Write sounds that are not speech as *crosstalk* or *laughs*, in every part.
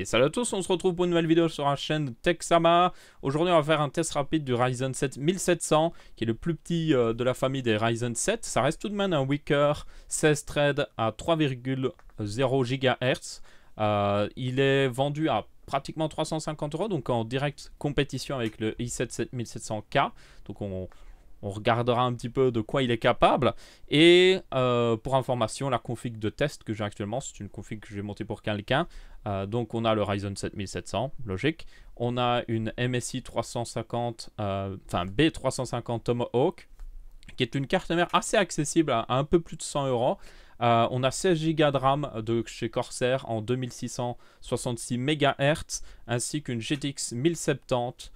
Et salut à tous, on se retrouve pour une nouvelle vidéo sur la chaîne Texama. Aujourd'hui, on va faire un test rapide du Ryzen 7 1700, qui est le plus petit euh, de la famille des Ryzen 7. Ça reste tout de même un weaker 16 threads à 3,0 GHz. Euh, il est vendu à pratiquement 350 euros, donc en direct compétition avec le i7 7700K. Donc on, on regardera un petit peu de quoi il est capable. Et euh, pour information, la config de test que j'ai actuellement, c'est une config que j'ai montée pour quelqu'un. Euh, donc on a le Ryzen 7700, logique. On a une MSI 350, euh, enfin B350 Tomahawk, qui est une carte mère assez accessible à, hein, un peu plus de 100 euros. on a 16 Go de RAM de chez Corsair en 2666 MHz ainsi qu'une GTX 1070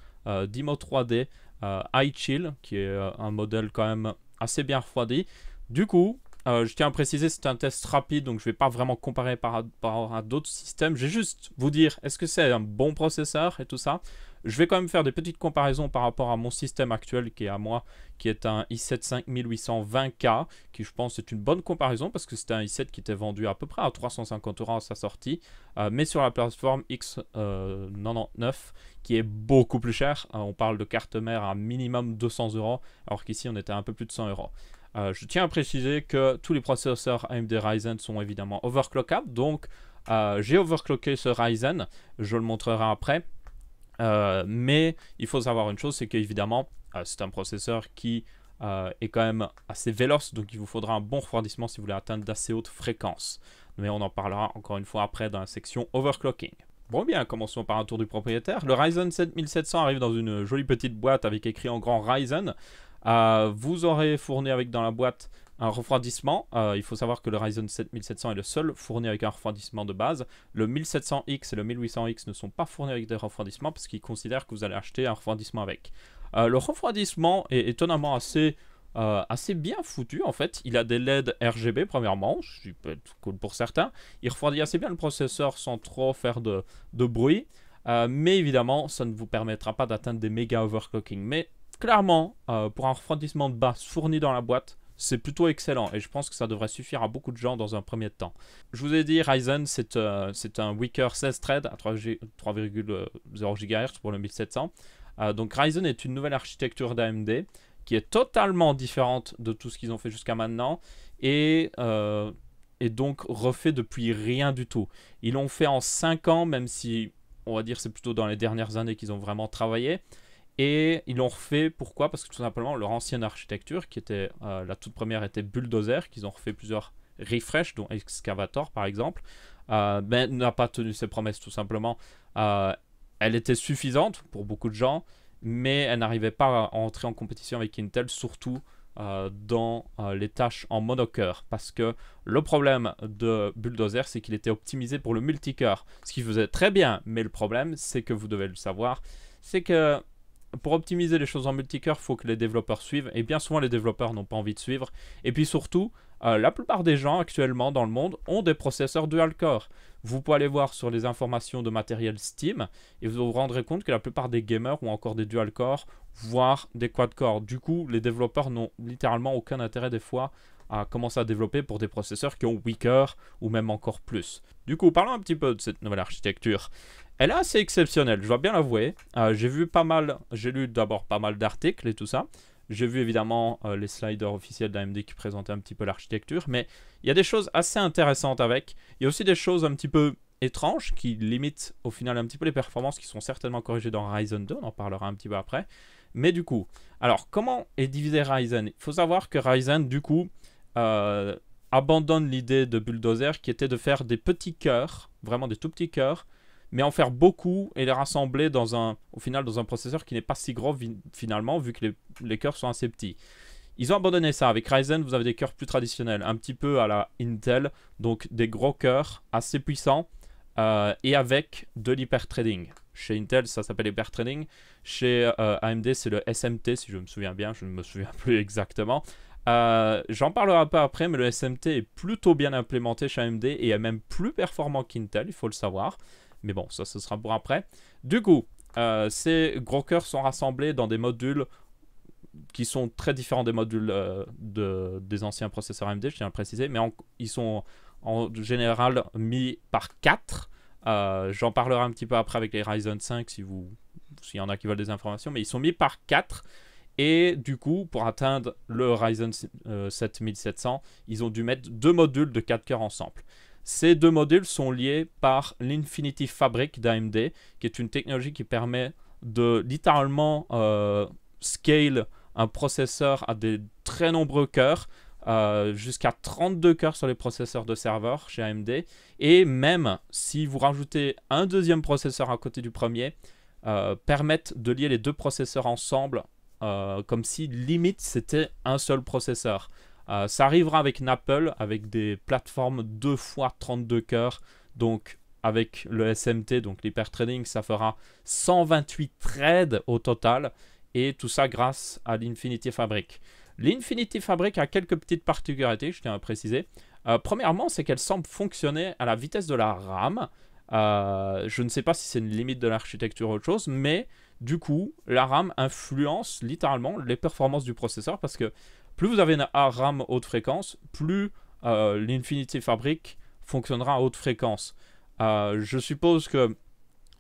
Dimo 3D euh, Chill qui est euh, un modèle quand même assez bien refroidi. Du coup, euh, je tiens à préciser, c'est un test rapide, donc je ne vais pas vraiment comparer par, rapport à, d'autres systèmes. Je vais juste vous dire, est-ce que c'est un bon processeur et tout ça Je vais quand même faire des petites comparaisons par rapport à mon système actuel qui est à moi, qui est un i7 5820K, qui je pense est une bonne comparaison parce que c'était un i7 qui était vendu à peu près à 350 euros à sa sortie, euh, mais sur la plateforme X99 euh, qui est beaucoup plus cher. on parle de carte mère à minimum 200 euros, alors qu'ici on était à un peu plus de 100 euros. Euh, je tiens à préciser que tous les processeurs AMD Ryzen sont évidemment overclockables, donc euh, j'ai overclocké ce Ryzen, je le montrerai après. Euh, mais il faut savoir une chose, c'est qu'évidemment, c'est un processeur qui est quand même assez véloce, donc il vous faudra un bon refroidissement si vous voulez atteindre d'assez hautes fréquences. Mais on en parlera encore une fois après dans la section overclocking. Bon bien, commençons par un tour du propriétaire. Le Ryzen 7700 arrive dans une jolie petite boîte avec écrit en grand Ryzen. Euh, vous aurez fourni avec dans la boîte un refroidissement. Euh, il faut savoir que le Ryzen 7 1700 est le seul fourni avec un refroidissement de base. Le 1700X et le 1800X ne sont pas fournis avec des refroidissements parce qu'ils considèrent que vous allez acheter un refroidissement avec. Euh, le refroidissement est étonnamment assez, assez bien foutu en fait. Il a des LED RGB premièrement, ce qui peut être cool pour certains. Il refroidit assez bien le processeur sans trop faire de, de bruit. mais évidemment, ça ne vous permettra pas d'atteindre des méga overclocking. Mais clairement, euh, pour un refroidissement de base fourni dans la boîte, c'est plutôt excellent et je pense que ça devrait suffire à beaucoup de gens dans un premier temps. Je vous ai dit, Ryzen, c'est euh, un Weaker 16 thread à 3,0 GHz pour le 1700. Euh, donc Ryzen est une nouvelle architecture d'AMD qui est totalement différente de tout ce qu'ils ont fait jusqu'à maintenant et est donc refait depuis rien du tout. Ils l'ont fait en 5 ans, même si on va dire c'est plutôt dans les dernières années qu'ils ont vraiment travaillé. Et ils l'ont refait, pourquoi Parce que tout simplement, leur ancienne architecture, qui était euh, la toute première, était bulldozer, qu'ils ont refait plusieurs refresh, dont Excavator par exemple, ben, n'a pas tenu ses promesses tout simplement. Euh, elle était suffisante pour beaucoup de gens, mais elle n'arrivait pas à entrer en compétition avec Intel, surtout dans les tâches en monocœur. Parce que le problème de Bulldozer, c'est qu'il était optimisé pour le multicœur, ce qui faisait très bien, mais le problème, c'est que vous devez le savoir, c'est que pour optimiser les choses en multicœur, il faut que les développeurs suivent. Et bien souvent, les développeurs n'ont pas envie de suivre. Et puis surtout, euh, la plupart des gens actuellement dans le monde ont des processeurs dual-core. Vous pouvez aller voir sur les informations de matériel Steam et vous vous rendrez compte que la plupart des gamers ont encore des dual-core, voire des quad-core. Du coup, les développeurs n'ont littéralement aucun intérêt des fois à commencer à développer pour des processeurs qui ont weaker ou même encore plus. Du coup, parlons un petit peu de cette nouvelle architecture. Elle est assez exceptionnelle, je dois bien l'avouer. Euh, j'ai vu pas mal, j'ai lu d'abord pas mal d'articles et tout ça. J'ai vu évidemment euh, les sliders officiels d'AMD qui présentaient un petit peu l'architecture, mais il y a des choses assez intéressantes avec. Il y a aussi des choses un petit peu étranges qui limitent au final un petit peu les performances qui sont certainement corrigées dans Ryzen 2, on en parlera un petit peu après. Mais du coup, alors comment est divisé Ryzen Il faut savoir que Ryzen, du coup, euh, abandonne l'idée de bulldozer qui était de faire des petits cœurs, vraiment des tout petits cœurs, mais en faire beaucoup et les rassembler dans un, au final dans un processeur qui n'est pas si gros finalement vu que les, les cœurs sont assez petits. Ils ont abandonné ça. Avec Ryzen, vous avez des cœurs plus traditionnels, un petit peu à la Intel, donc des gros cœurs assez puissants euh, et avec de lhyper trading Chez Intel, ça s'appelle hyper trading Chez euh, AMD, c'est le SMT, si je me souviens bien, je ne me souviens *laughs* plus exactement. Euh, j'en parlerai pas après, mais le SMT est plutôt bien implémenté chez AMD et est même plus performant qu'Intel, il faut le savoir. Mais bon, ça, ce sera pour après. Du coup, euh, ces gros cœurs sont rassemblés dans des modules qui sont très différents des modules euh, de, des anciens processeurs AMD, je tiens à le préciser, mais ils sont en général mis par 4. J'en parlerai un petit peu après avec les Ryzen 5 si vous s'il y en a qui veulent des informations, mais ils sont mis par 4 et du coup, pour atteindre le Ryzen 7700, euh, ils ont dû mettre deux modules de 4 cœurs ensemble. Ces deux modules sont liés par l'Infinity Fabric d'AMD, qui est une technologie qui permet de littéralement euh, scale un processeur à des très nombreux cœurs, euh, jusqu'à 32 cœurs sur les processeurs de serveur chez AMD. Et même si vous rajoutez un deuxième processeur à côté du premier, euh, permettent de lier les deux processeurs ensemble euh, comme si limite c'était un seul processeur. Euh, ça arrivera avec Apple, avec des plateformes 2 x 32 cœurs, donc avec le SMT, donc trading, ça fera 128 trades au total, et tout ça grâce à l'Infinity Fabric. L'Infinity Fabric a quelques petites particularités, je tiens à préciser. Euh, premièrement, c'est qu'elle semble fonctionner à la vitesse de la RAM. je ne sais pas si c'est une limite de l'architecture ou autre chose, mais du coup, la RAM influence littéralement les performances du processeur parce que plus vous avez une RAM haute fréquence, plus euh, l'Infinity Fabric fonctionnera à haute fréquence. Euh, je suppose que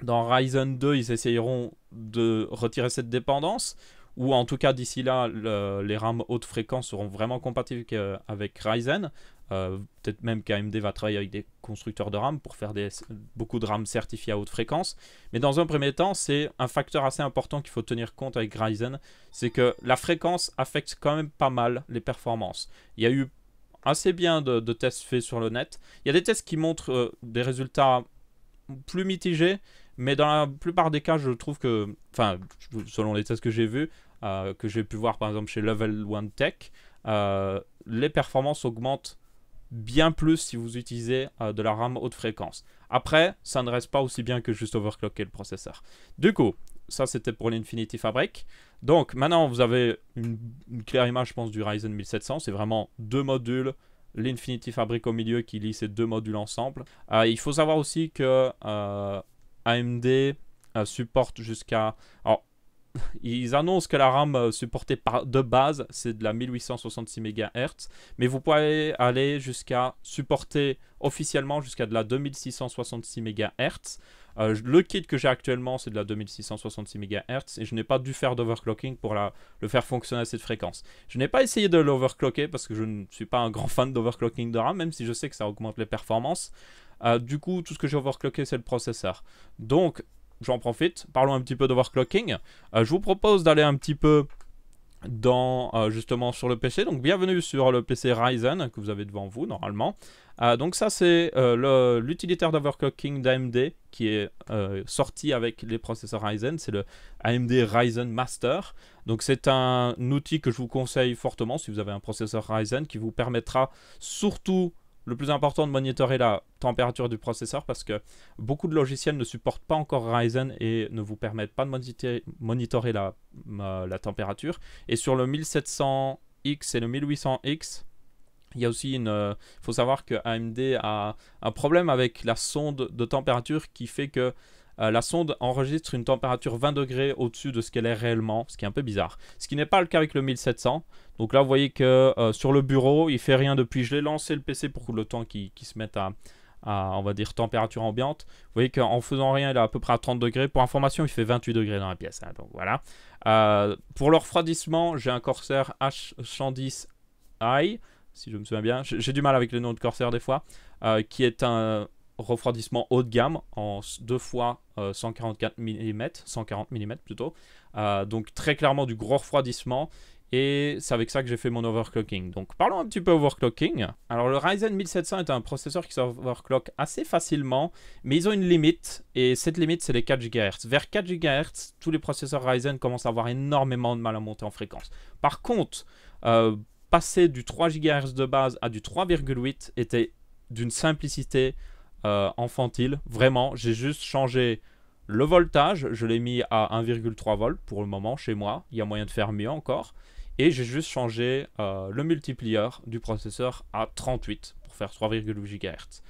dans Ryzen 2, ils essayeront de retirer cette dépendance, ou en tout cas d'ici là, les RAM haute fréquence seront vraiment compatibles avec Ryzen, euh, peut-être même qu'AMD va travailler avec des constructeurs de RAM pour faire des, beaucoup de RAM certifiés à haute fréquence. Mais dans un premier temps, c'est un facteur assez important qu'il faut tenir compte avec Ryzen, c'est que la fréquence affecte quand même pas mal les performances. Il y a eu assez bien de, tests faits sur le net. Il y a des tests qui montrent euh, des résultats plus mitigés, mais dans la plupart des cas, je trouve que, enfin, selon les tests que j'ai vus, euh, que j'ai pu voir par exemple chez Level One Tech, les performances augmentent bien plus si vous utilisez euh, de la RAM haute fréquence. Après, ça ne reste pas aussi bien que juste overclocker le processeur. Du coup, ça c'était pour l'Infinity Fabric. Donc maintenant, vous avez une, claire image, je pense, du Ryzen 1700. C'est vraiment deux modules. L'Infinity Fabric au milieu qui lie ces deux modules ensemble. Euh, il faut savoir aussi que euh, AMD supporte jusqu'à ils annoncent que la RAM euh, supportée par, de base, c'est de la 1866 MHz, mais vous pouvez aller jusqu'à supporter officiellement jusqu'à de la 2666 MHz. Euh, le kit que j'ai actuellement, c'est de la 2666 MHz et je n'ai pas dû faire d'overclocking pour la, le faire fonctionner à cette fréquence. Je n'ai pas essayé de l'overclocker parce que je ne suis pas un grand fan d'overclocking de RAM, même si je sais que ça augmente les performances. Euh, du coup, tout ce que j'ai overclocké, c'est le processeur. Donc, j'en profite, parlons un petit peu d'overclocking. Euh, je vous propose d'aller un petit peu dans euh, justement sur le PC. Donc bienvenue sur le PC Ryzen que vous avez devant vous normalement. Euh, donc ça c'est l'utilitaire d'overclocking d'AMD qui est sorti avec les processeurs Ryzen. C'est le AMD Ryzen Master. Donc c'est un outil que je vous conseille fortement si vous avez un processeur Ryzen qui vous permettra surtout le plus important de monitorer la température du processeur parce que beaucoup de logiciels ne supportent pas encore Ryzen et ne vous permettent pas de monitorer, la, la température. Et sur le 1700X et le 1800X, il y a aussi une. Euh, faut savoir que AMD a un problème avec la sonde de température qui fait que euh, la sonde enregistre une température 20 degrés au-dessus de ce qu'elle est réellement, ce qui est un peu bizarre. Ce qui n'est pas le cas avec le 1700. Donc là, vous voyez que euh, sur le bureau, il ne fait rien depuis. Je l'ai lancé le PC pour le temps qu'il se mette à, on va dire, température ambiante. Vous voyez qu'en faisant rien, il est à peu près à 30 degrés. Pour information, il fait 28 degrés dans la pièce. Hein, donc voilà. Euh, pour le refroidissement, j'ai un Corsair H110i, si je me souviens bien. J'ai du mal avec le nom de Corsair des fois, euh, qui est un refroidissement haut de gamme en 2 fois 144 mm, 140 mm plutôt. donc très clairement du gros refroidissement et c'est avec ça que j'ai fait mon overclocking. Donc parlons un petit peu overclocking. Alors le Ryzen 1700 est un processeur qui s'overclock assez facilement, mais ils ont une limite, et cette limite c'est les 4 GHz. Vers 4 GHz, tous les processeurs Ryzen commencent à avoir énormément de mal à monter en fréquence. Par contre, euh, passer du 3 GHz de base à du 3,8 était d'une simplicité euh, infantile. Vraiment, j'ai juste changé le voltage, je l'ai mis à 1,3 volts pour le moment chez moi. Il y a moyen de faire mieux encore. Et j'ai juste changé euh, le multiplier du processeur à 38 pour faire 3,8 GHz.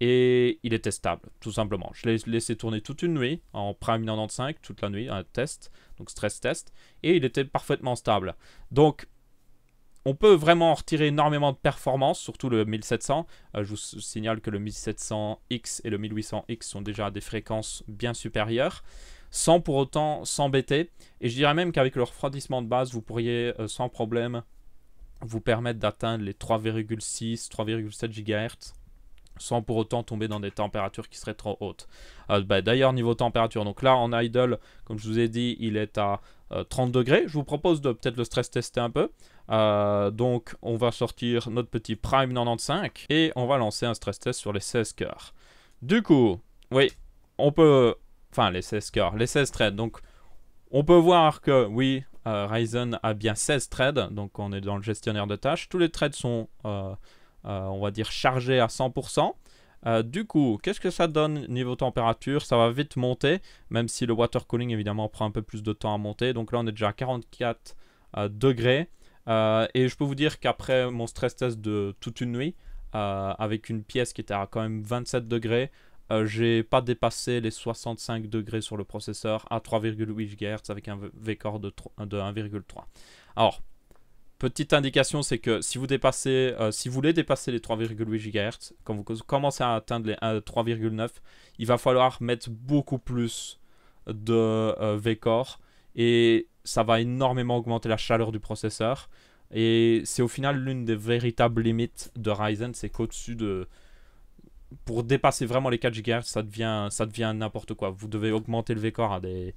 Et il était stable, tout simplement. Je l'ai laissé tourner toute une nuit, en Prime 95, toute la nuit, un test, donc stress test, et il était parfaitement stable. Donc, on peut vraiment en retirer énormément de performance, surtout le 1700. Euh, je vous signale que le 1700X et le 1800X sont déjà à des fréquences bien supérieures sans pour autant s'embêter. Et je dirais même qu'avec le refroidissement de base, vous pourriez euh, sans problème vous permettre d'atteindre les 3,6, 3,7 GHz sans pour autant tomber dans des températures qui seraient trop hautes. Euh, bah, d'ailleurs, niveau température, donc là en idle, comme je vous ai dit, il est à 30 euh, degrés. Je vous propose de peut-être le stress tester un peu. donc, on va sortir notre petit Prime 95 et on va lancer un stress test sur les 16 cœurs. Du coup, oui, on peut Enfin, les 16 cœurs, les 16 trades. Donc, on peut voir que oui, euh, Ryzen a bien 16 trades. Donc, on est dans le gestionnaire de tâches. Tous les trades sont, euh, euh, on va dire, chargés à 100%. du coup, qu'est-ce que ça donne niveau température Ça va vite monter, même si le water cooling évidemment prend un peu plus de temps à monter. Donc là, on est déjà à 44 degrés. et je peux vous dire qu'après mon stress test de toute une nuit, avec une pièce qui était à quand même 27 degrés, euh, j'ai pas dépassé les 65 degrés sur le processeur à 3,8 GHz avec un VCore de, de 1,3. Alors, petite indication, c'est que si vous dépassez, euh, si vous voulez dépasser les 3,8 GHz, quand vous commencez à atteindre les 3,9, euh, il va falloir mettre beaucoup plus de v VCore et ça va énormément augmenter la chaleur du processeur. Et c'est au final l'une des véritables limites de Ryzen, c'est qu'au-dessus de pour dépasser vraiment les 4 GHz, ça devient, ça devient n'importe quoi. Vous devez augmenter le VCore à des,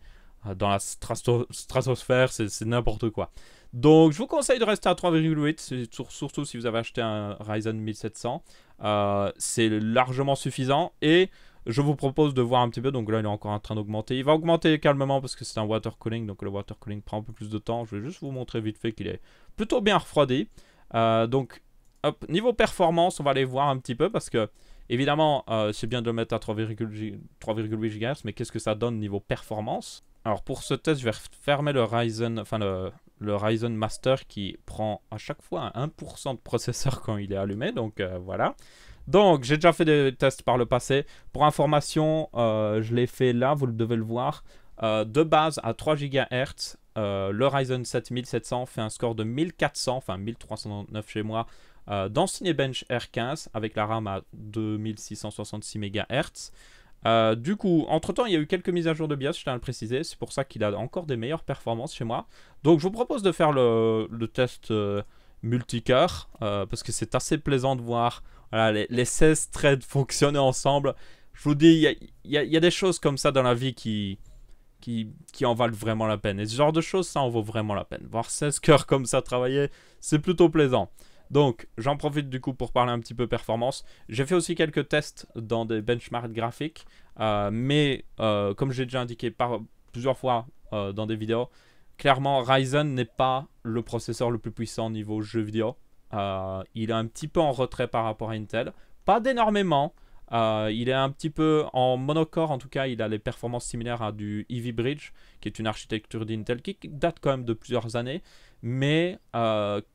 dans la stratosphère, c'est n'importe quoi. Donc je vous conseille de rester à 3,8, surtout si vous avez acheté un Ryzen 1700. Euh, c'est largement suffisant et je vous propose de voir un petit peu. Donc là, il est encore en train d'augmenter. Il va augmenter calmement parce que c'est un water cooling. Donc le water cooling prend un peu plus de temps. Je vais juste vous montrer vite fait qu'il est plutôt bien refroidi. Euh, donc, niveau performance, on va aller voir un petit peu parce que Évidemment, euh, c'est bien de le mettre à 3,8 GHz, mais qu'est-ce que ça donne niveau performance Alors pour ce test, je vais fermer le Ryzen, enfin le, Ryzen Master qui prend à chaque fois 1% de processeur quand il est allumé, donc euh, voilà. Donc, j'ai déjà fait des tests par le passé. Pour information, euh, je l'ai fait là, vous devez le voir. de base, à 3 GHz, le Ryzen 7700 fait un score de 1400, enfin 1309 chez moi, euh, dans Cinebench R15 avec la RAM à 2666 MHz. Euh, du coup, entre-temps, il y a eu quelques mises à jour de BIOS, je tiens à le préciser. C'est pour ça qu'il a encore des meilleures performances chez moi. Donc, je vous propose de faire le, test multicœur. Euh, multicore, parce que c'est assez plaisant de voir les, 16 threads fonctionner ensemble. Je vous dis, il y, a, des choses comme ça dans la vie qui, qui, qui, en valent vraiment la peine. Et ce genre de choses, ça en vaut vraiment la peine. Voir 16 cœurs comme ça travailler, c'est plutôt plaisant. Donc, j'en profite du coup pour parler un petit peu performance. J'ai fait aussi quelques tests dans des benchmarks graphiques, euh, mais euh, comme j'ai déjà indiqué plusieurs fois euh, dans des vidéos, clairement Ryzen n'est pas le processeur le plus puissant niveau jeu vidéo. il est un petit peu en retrait par rapport à Intel, pas d'énormément. il est un petit peu en monocore, en tout cas, il a les performances similaires à du Ivy Bridge, qui est une architecture d'Intel qui date quand même de plusieurs années. Mais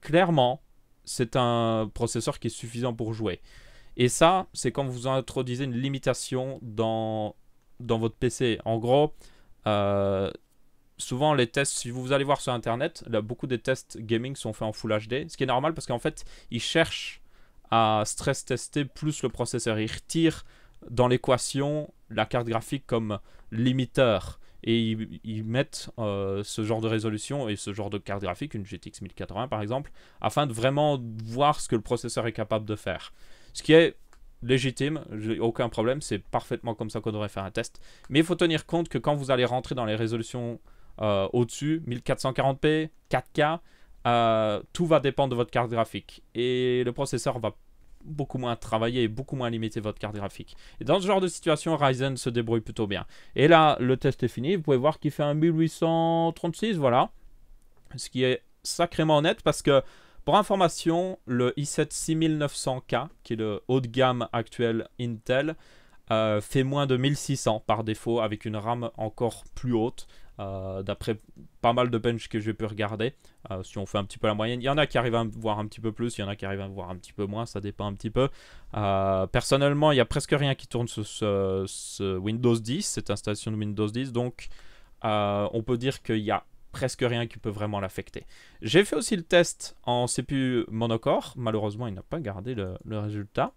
clairement, c'est un processeur qui est suffisant pour jouer. Et ça, c'est quand vous introduisez une limitation dans, votre PC. En gros, euh, souvent les tests, si vous allez voir sur Internet, beaucoup des tests gaming sont faits en Full HD, ce qui est normal parce qu'en fait, ils cherchent à stress tester plus le processeur. Ils retirent dans l'équation la carte graphique comme limiteur et ils, mettent euh, ce genre de résolution et ce genre de carte graphique, une GTX 1080 par exemple, afin de vraiment voir ce que le processeur est capable de faire. Ce qui est légitime, aucun problème, c'est parfaitement comme ça qu'on devrait faire un test. Mais il faut tenir compte que quand vous allez rentrer dans les résolutions euh, au-dessus, 1440p, 4K, euh, tout va dépendre de votre carte graphique. Et le processeur va beaucoup moins travailler et beaucoup moins limiter votre carte graphique. Et dans ce genre de situation, Ryzen se débrouille plutôt bien. Et là, le test est fini. Vous pouvez voir qu'il fait un 1836, voilà. Ce qui est sacrément net parce que, pour information, le i7 6900K, qui est le haut de gamme actuel Intel, euh, fait moins de 1600 par défaut avec une RAM encore plus haute euh, d'après pas mal de bench que j'ai pu regarder, euh, si on fait un petit peu la moyenne, il y en a qui arrivent à voir un petit peu plus, il y en a qui arrivent à voir un petit peu moins, ça dépend un petit peu. Euh, personnellement, il n'y a presque rien qui tourne sur ce, Windows 10, cette installation de Windows 10, donc on peut dire qu'il y a presque rien qui peut vraiment l'affecter. J'ai fait aussi le test en CPU monocore, malheureusement il n'a pas gardé le, résultat.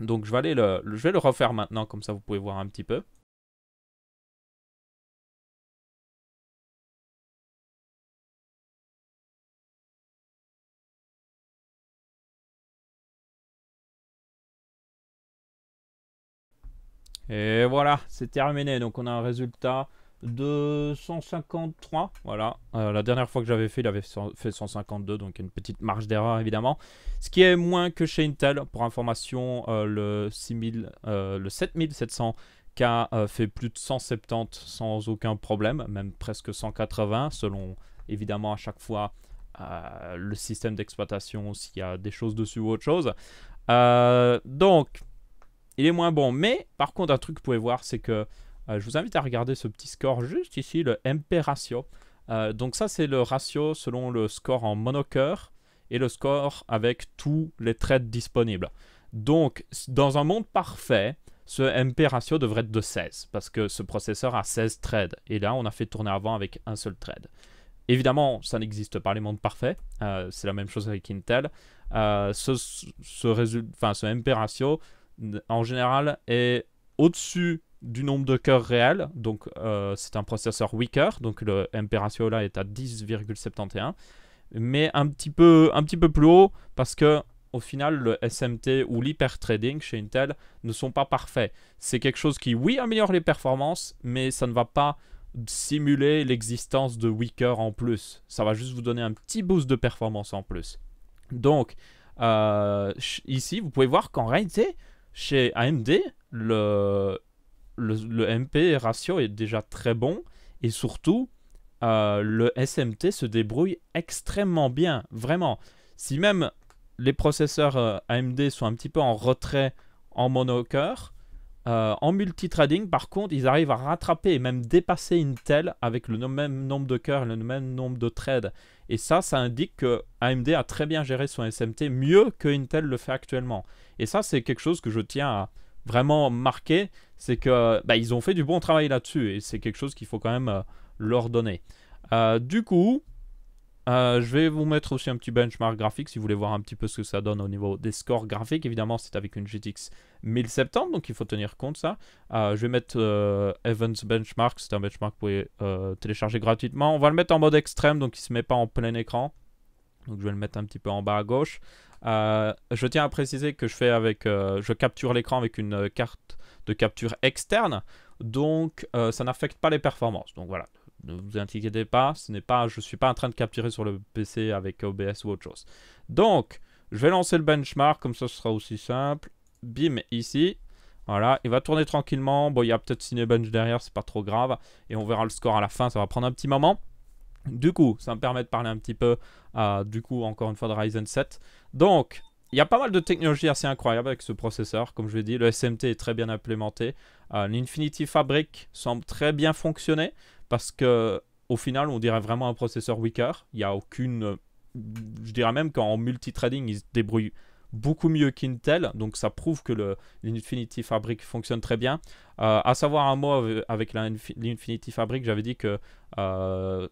Donc je vais, aller je vais le refaire maintenant, comme ça vous pouvez voir un petit peu. Et voilà, c'est terminé. Donc on a un résultat de 153. Voilà, euh, la dernière fois que j'avais fait, il avait fait 152, donc une petite marge d'erreur évidemment. Ce qui est moins que chez Intel. Pour information, euh, le, 6000, euh, le 7700 K fait plus de 170 sans aucun problème, même presque 180 selon évidemment à chaque fois le système d'exploitation, s'il y a des choses dessus ou autre chose. donc, il est moins bon. Mais par contre, un truc que vous pouvez voir, c'est que euh, je vous invite à regarder ce petit score juste ici, le MP ratio. Euh, donc ça, c'est le ratio selon le score en monocœur et le score avec tous les threads disponibles. Donc, dans un monde parfait, ce MP ratio devrait être de 16, parce que ce processeur a 16 threads, et là on a fait tourner avant avec un seul thread. Évidemment, ça n'existe pas les mondes parfaits, euh, c'est la même chose avec Intel. ce MP ratio en général est au-dessus du nombre de cœurs réels. Donc euh, c'est un processeur 8 cœurs, donc le MP ratio là est à 10,71. Mais un petit, peu, un petit peu plus haut parce que au final le SMT ou l'hyper-trading chez Intel ne sont pas parfaits. C'est quelque chose qui, oui, améliore les performances, mais ça ne va pas simuler l'existence de 8 cœurs en plus. Ça va juste vous donner un petit boost de performance en plus. Donc, euh, ici, vous pouvez voir qu'en réalité, chez AMD, le, le, MP ratio est déjà très bon et surtout, euh, le SMT se débrouille extrêmement bien, vraiment. Si même les processeurs euh, AMD sont un petit peu en retrait en mono euh, en multitrading, par contre, ils arrivent à rattraper et même dépasser Intel avec le même nombre de cœurs, le même nombre de trades. Et ça, ça indique que AMD a très bien géré son SMT, mieux que Intel le fait actuellement. Et ça, c'est quelque chose que je tiens à vraiment marquer, c'est que bah, ils ont fait du bon travail là-dessus, et c'est quelque chose qu'il faut quand même euh, leur donner. Euh, du coup, euh, je vais vous mettre aussi un petit benchmark graphique si vous voulez voir un petit peu ce que ça donne au niveau des scores graphiques. Évidemment, c'est avec une GTX 1070, donc il faut tenir compte ça. Euh, je vais mettre euh, Evans Benchmark, c'est un benchmark que vous pouvez télécharger gratuitement. On va le mettre en mode extrême, donc il ne se met pas en plein écran. Donc je vais le mettre un petit peu en bas à gauche. je tiens à préciser que je fais avec, je capture l'écran avec une carte de capture externe, donc ça n'affecte pas les performances. Donc voilà, ne vous inquiétez pas, ce n'est pas, je ne suis pas en train de capturer sur le PC avec OBS ou autre chose. Donc, je vais lancer le benchmark, comme ça ce sera aussi simple. Bim, ici. Voilà, il va tourner tranquillement. Bon, il y a peut-être Cinebench derrière, c'est pas trop grave. Et on verra le score à la fin, ça va prendre un petit moment. Du coup, ça me permet de parler un petit peu, euh, du coup, encore une fois, de Ryzen 7. Donc, il y a pas mal de technologies assez incroyables avec ce processeur. Comme je l'ai dit, le SMT est très bien implémenté. Euh, L'Infinity Fabric semble très bien fonctionner parce que au final, on dirait vraiment un processeur weaker. Il n'y a aucune. Je dirais même qu'en multitrading, il se débrouille beaucoup mieux qu'Intel. Donc ça prouve que l'Infinity Fabric fonctionne très bien. Euh, à savoir un mot avec l'Infinity Fabric, j'avais dit que euh,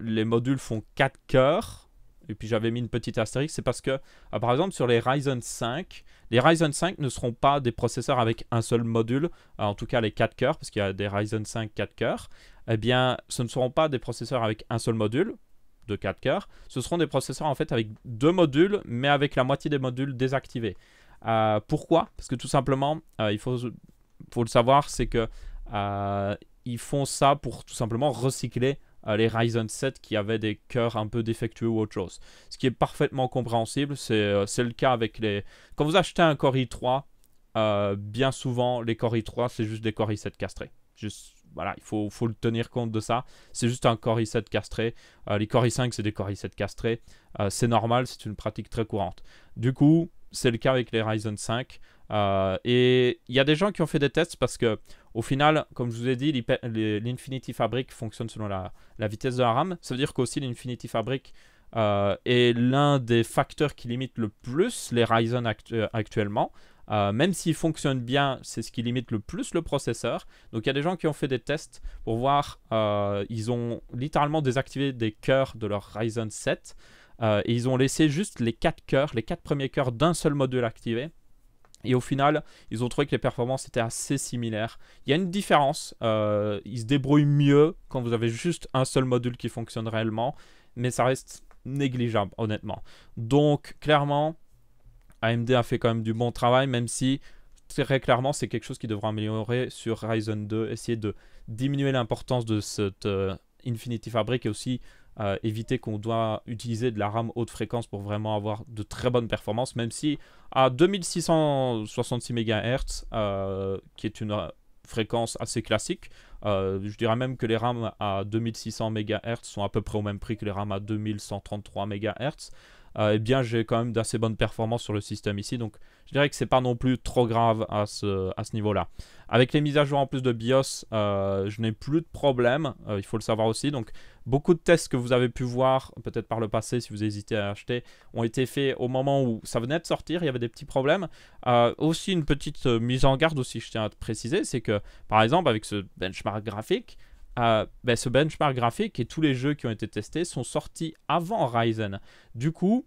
les modules font 4 cœurs. Et puis j'avais mis une petite astérisque, c'est parce que, euh, par exemple, sur les Ryzen 5, les Ryzen 5 ne seront pas des processeurs avec un seul module, euh, en tout cas les 4 cœurs, parce qu'il y a des Ryzen 5 4 cœurs eh bien, ce ne seront pas des processeurs avec un seul module de 4 cœurs, ce seront des processeurs en fait avec deux modules, mais avec la moitié des modules désactivés. Euh, pourquoi Parce que tout simplement, euh, il faut, le savoir, c'est que euh, ils font ça pour tout simplement recycler les Ryzen 7 qui avaient des cœurs un peu défectueux ou autre chose. Ce qui est parfaitement compréhensible, c'est le cas avec les... Quand vous achetez un Core i3, bien souvent les Core i3, c'est juste des Core i7 castrés. Juste voilà, il faut, le tenir compte de ça. C'est juste un core i7 castré. Euh, les core i5, c'est des core i7 castrés. Euh, c'est normal, c'est une pratique très courante. Du coup, c'est le cas avec les Ryzen 5. Euh, et il y a des gens qui ont fait des tests parce que, au final, comme je vous ai dit, l'Infinity Fabric fonctionne selon la, vitesse de la RAM. Ça veut dire qu'aussi l'Infinity Fabric est l'un des facteurs qui limite le plus les Ryzen actuellement. Euh, même s'il fonctionne bien, c'est ce qui limite le plus le processeur. Donc il y a des gens qui ont fait des tests pour voir, euh, ils ont littéralement désactivé des cœurs de leur Ryzen 7 euh, et ils ont laissé juste les quatre cœurs, les quatre premiers cœurs d'un seul module activé. Et au final, ils ont trouvé que les performances étaient assez similaires. Il y a une différence, ils se débrouillent mieux quand vous avez juste un seul module qui fonctionne réellement, mais ça reste négligeable honnêtement. Donc clairement, AMD a fait quand même du bon travail, même si très clairement c'est quelque chose qui devra améliorer sur Ryzen 2, essayer de diminuer l'importance de cette euh, Infinity Fabric et aussi euh, éviter qu'on doit utiliser de la RAM haute fréquence pour vraiment avoir de très bonnes performances, même si à 2666 MHz, euh, qui est une fréquence assez classique, je dirais même que les RAM à 2600 MHz sont à peu près au même prix que les RAM à 2133 MHz. Euh, eh bien j'ai quand même d'assez bonnes performances sur le système ici. Donc je dirais que c'est pas non plus trop grave à ce, à ce niveau-là. Avec les mises à jour en plus de BIOS, euh, je n'ai plus de problème, euh, il faut le savoir aussi. Donc beaucoup de tests que vous avez pu voir, peut-être par le passé si vous hésitez à acheter, ont été faits au moment où ça venait de sortir, il y avait des petits problèmes. aussi une petite mise en garde aussi, je tiens à te préciser, c'est que par exemple avec ce benchmark graphique, ben, ce benchmark graphique et tous les jeux qui ont été testés sont sortis avant Ryzen. Du coup,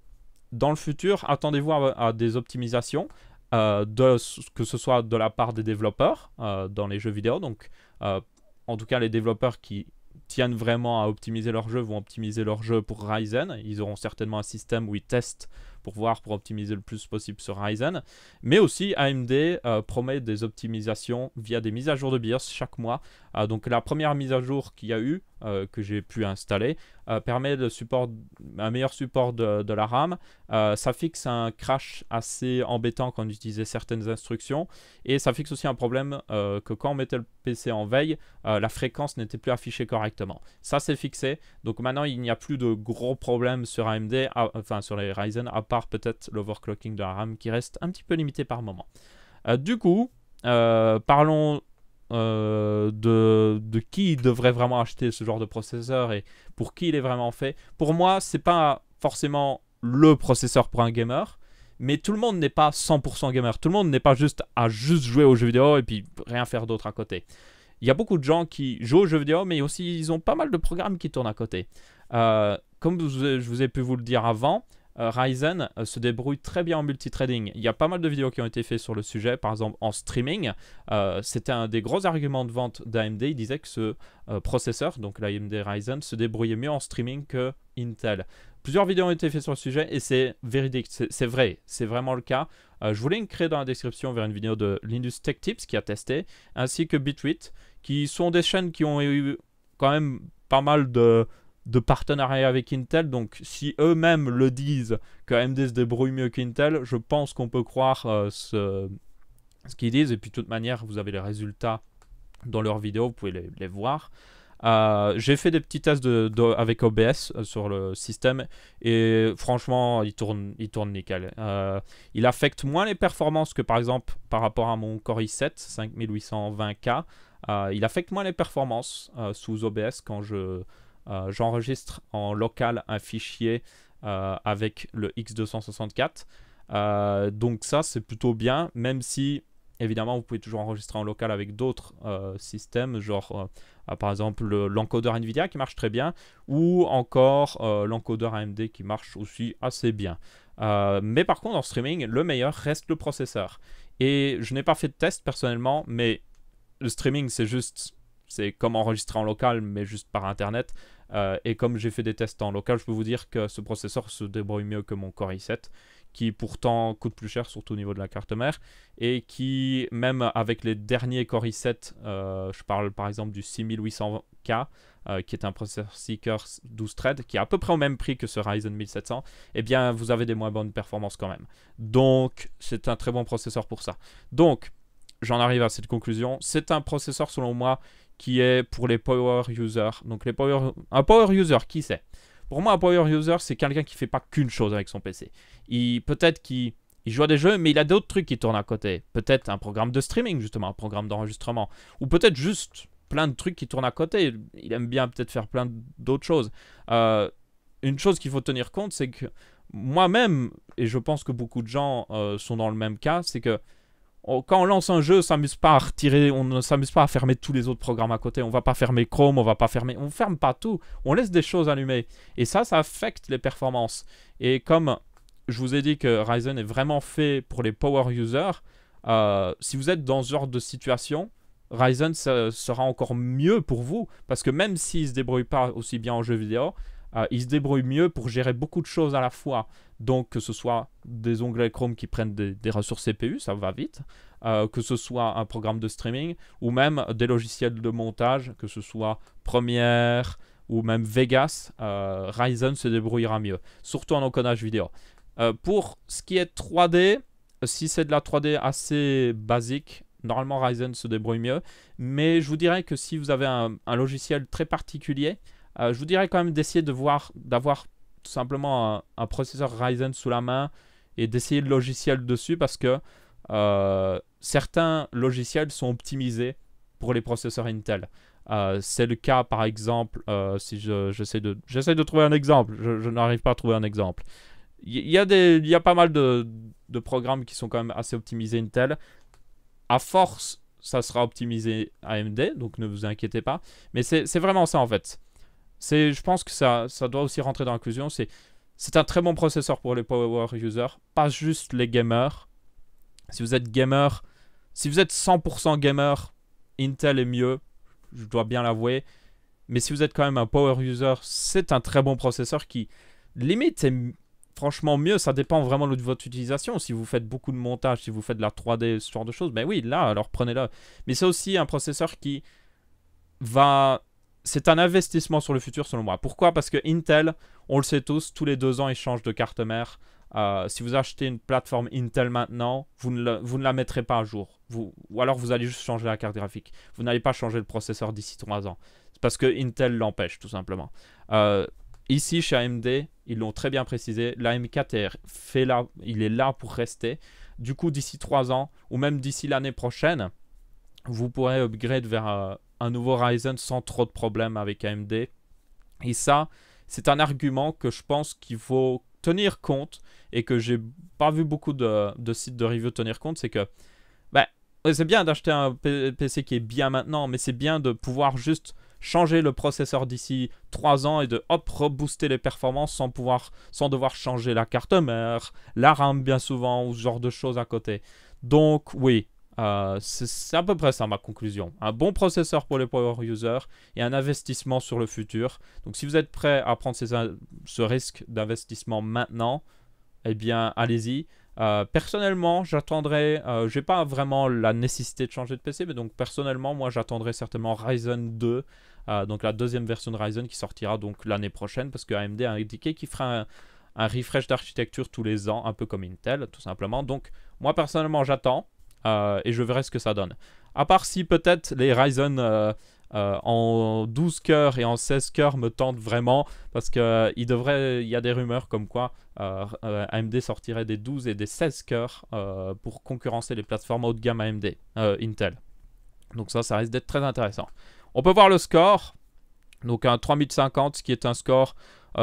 dans le futur, attendez-vous à, des optimisations, euh, de, que ce soit de la part des développeurs euh, dans les jeux vidéo. Donc, euh, en tout cas, les développeurs qui tiennent vraiment à optimiser leur jeu vont optimiser leur jeu pour Ryzen. Ils auront certainement un système où ils testent pour voir, pour optimiser le plus possible sur Ryzen. Mais aussi AMD euh, promet des optimisations via des mises à jour de BIOS chaque mois. Euh, donc la première mise à jour qu'il y a eu, euh, que j'ai pu installer euh, permet de support, un meilleur support de, de la RAM. Euh, ça fixe un crash assez embêtant quand on utilisait certaines instructions. Et ça fixe aussi un problème que quand on mettait le PC en veille, la fréquence n'était plus affichée correctement. Ça c'est fixé. Donc maintenant il n'y a plus de gros problèmes sur AMD, enfin sur les Ryzen, à part peut-être l'overclocking de la RAM qui reste un petit peu limité par moment. du coup, parlons euh, de, de, qui devrait vraiment acheter ce genre de processeur et pour qui il est vraiment fait. Pour moi, c'est pas forcément le processeur pour un gamer, mais tout le monde n'est pas 100% gamer. Tout le monde n'est pas juste à juste jouer aux jeux vidéo et puis rien faire d'autre à côté. Il y a beaucoup de gens qui jouent aux jeux vidéo, mais aussi ils ont pas mal de programmes qui tournent à côté. Euh, comme je vous ai pu vous le dire avant, euh, Ryzen euh, se débrouille très bien en multitrading. Il y a pas mal de vidéos qui ont été faites sur le sujet, par exemple en streaming. Euh, c'était un des gros arguments de vente d'AMD. Il disait que ce processeur, donc l'AMD Ryzen, se débrouillait mieux en streaming que Intel. Plusieurs vidéos ont été faites sur le sujet et c'est véridique, c'est vrai, c'est vraiment le cas. je vous une créer dans la description vers une vidéo de Linus Tech Tips qui a testé, ainsi que Bitwit, qui sont des chaînes qui ont eu quand même pas mal de, de partenariat avec Intel. Donc si eux-mêmes le disent que AMD se débrouille mieux qu'Intel, je pense qu'on peut croire euh, ce, ce qu'ils disent. Et puis de toute manière, vous avez les résultats dans leurs vidéos, vous pouvez les, voir. Euh, j'ai fait des petits tests de, avec OBS euh, sur le système et franchement il tourne, il tourne nickel. il affecte moins les performances que par exemple par rapport à mon Core i7 5820K. il affecte moins les performances sous OBS quand je, euh, j'enregistre en local un fichier euh, avec le X264. Euh, donc ça, c'est plutôt bien, même si, évidemment, vous pouvez toujours enregistrer en local avec d'autres systèmes, genre par exemple l'encodeur NVIDIA qui marche très bien, ou encore l'encodeur AMD qui marche aussi assez bien. mais par contre, en streaming, le meilleur reste le processeur. Et je n'ai pas fait de test personnellement, mais le streaming, c'est juste c'est comme enregistré en local, mais juste par Internet. Euh, et comme j'ai fait des tests en local, je peux vous dire que ce processeur se débrouille mieux que mon Core i7, qui pourtant coûte plus cher, surtout au niveau de la carte mère, et qui, même avec les derniers Core i7, euh, je parle par exemple du 6800K, euh, qui est un processeur Seeker 12 threads, qui est à peu près au même prix que ce Ryzen 1700, et eh bien vous avez des moins bonnes performances quand même. Donc c'est un très bon processeur pour ça. Donc j'en arrive à cette conclusion, c'est un processeur selon moi qui est pour les power users. Donc les power... Un power user, qui c'est Pour moi, un power user, c'est quelqu'un qui fait pas qu'une chose avec son PC. Il Peut-être qu'il il joue à des jeux, mais il a d'autres trucs qui tournent à côté. Peut-être un programme de streaming, justement, un programme d'enregistrement. Ou peut-être juste plein de trucs qui tournent à côté. Il aime bien peut-être faire plein d'autres choses. Euh, une chose qu'il faut tenir compte, c'est que moi-même, et je pense que beaucoup de gens euh, sont dans le même cas, c'est que quand on lance un jeu, on s'amuse pas à retirer, on ne s'amuse pas à fermer tous les autres programmes à côté. On va pas fermer Chrome, on va pas fermer, on ferme pas tout. On laisse des choses allumées. Et ça, ça affecte les performances. Et comme je vous ai dit que Ryzen est vraiment fait pour les power users, euh, si vous êtes dans ce genre de situation, Ryzen sera encore mieux pour vous parce que même s'il se débrouille pas aussi bien en jeu vidéo, euh, Il se débrouille mieux pour gérer beaucoup de choses à la fois. Donc, que ce soit des onglets Chrome qui prennent des, ressources CPU, ça va vite. Euh, que ce soit un programme de streaming ou même des logiciels de montage, que ce soit Premiere ou même Vegas, euh, Ryzen se débrouillera mieux, surtout en encodage vidéo. pour ce qui est 3D, si c'est de la 3D assez basique, normalement Ryzen se débrouille mieux. Mais je vous dirais que si vous avez un logiciel très particulier, euh, je vous dirais quand même d'essayer de voir, d'avoir tout simplement un, processeur Ryzen sous la main et d'essayer le logiciel dessus parce que euh, certains logiciels sont optimisés pour les processeurs Intel. Euh, c'est le cas par exemple, si j'essaie de, j'essaie de trouver un exemple, je, n'arrive pas à trouver un exemple. Il y, a, y pas mal de, programmes qui sont quand même assez optimisés Intel. À force, ça sera optimisé AMD, donc ne vous inquiétez pas. Mais c'est vraiment ça en fait. C'est, je pense que ça, ça doit aussi rentrer dans l'inclusion. C'est, c'est un très bon processeur pour les power users, pas juste les gamers. Si vous êtes gamer, si vous êtes 100% gamer, Intel est mieux, je dois bien l'avouer. Mais si vous êtes quand même un power user, c'est un très bon processeur qui, limite, est franchement mieux. Ça dépend vraiment de votre utilisation. Si vous faites beaucoup de montage, si vous faites de la 3D, ce genre de choses, ben oui, là, alors prenez-le. Mais c'est aussi un processeur qui va c'est un investissement sur le futur selon moi. Pourquoi Parce que Intel, on le sait tous, tous les deux ans, ils changent de carte mère. Euh, si vous achetez une plateforme Intel maintenant, vous ne, la, vous ne la mettrez pas à jour. ou alors vous allez juste changer la carte graphique. Vous n'allez pas changer le processeur d'ici trois ans. C'est parce que Intel l'empêche, tout simplement. Euh, ici, chez AMD, ils l'ont très bien précisé, l'AM4 est fait là, il est là pour rester. Du coup, d'ici trois ans, ou même d'ici l'année prochaine, vous pourrez upgrade vers euh, un nouveau Ryzen sans trop de problèmes avec AMD. Et ça, c'est un argument que je pense qu'il faut tenir compte et que j'ai pas vu beaucoup de, sites de review tenir compte, c'est que bah, c'est bien d'acheter un PC qui est bien maintenant, mais c'est bien de pouvoir juste changer le processeur d'ici 3 ans et de hop rebooster les performances sans pouvoir sans devoir changer la carte mère, la RAM bien souvent ou ce genre de choses à côté. Donc oui, euh, c'est à peu près ça ma conclusion. Un bon processeur pour les power users et un investissement sur le futur. Donc si vous êtes prêt à prendre ce risque d'investissement maintenant, eh bien allez-y. Euh, personnellement, j'attendrai, euh, Je n'ai pas vraiment la nécessité de changer de PC, mais donc personnellement, moi j'attendrai certainement Ryzen 2, donc la deuxième version de Ryzen qui sortira donc l'année prochaine, parce que AMD a indiqué qu'il fera un, un refresh d'architecture tous les ans, un peu comme Intel, tout simplement. Donc moi personnellement, j'attends. Euh, et je verrai ce que ça donne. À part si peut-être les Ryzen euh, euh, en 12 cœurs et en 16 cœurs me tentent vraiment, parce que il devrait, il y a des rumeurs comme quoi AMD sortirait des 12 et des 16 cœurs pour concurrencer les plateformes haut de gamme AMD, Intel. Donc ça, ça risque d'être très intéressant. On peut voir le score, donc un 3050, ce qui est un score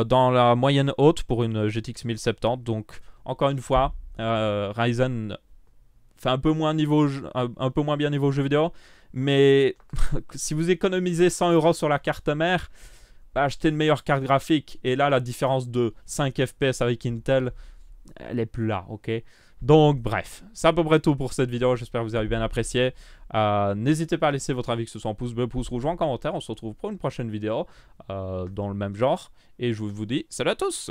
dans la moyenne haute pour une GTX 1070, donc encore une fois, Ryzen fait un peu moins, niveau, un, peu moins bien niveau jeu vidéo. Mais *laughs* si vous économisez 100 euros sur la carte mère, bah, achetez une meilleure carte graphique. Et là, la différence de 5 FPS avec Intel, elle est plus là, ok donc bref, c'est à peu près tout pour cette vidéo, j'espère que vous avez bien apprécié. Euh, n'hésitez pas à laisser votre avis, que ce soit en pouce bleu, pouce rouge ou en commentaire. On se retrouve pour une prochaine vidéo euh, dans le même genre. Et je vous dis salut à tous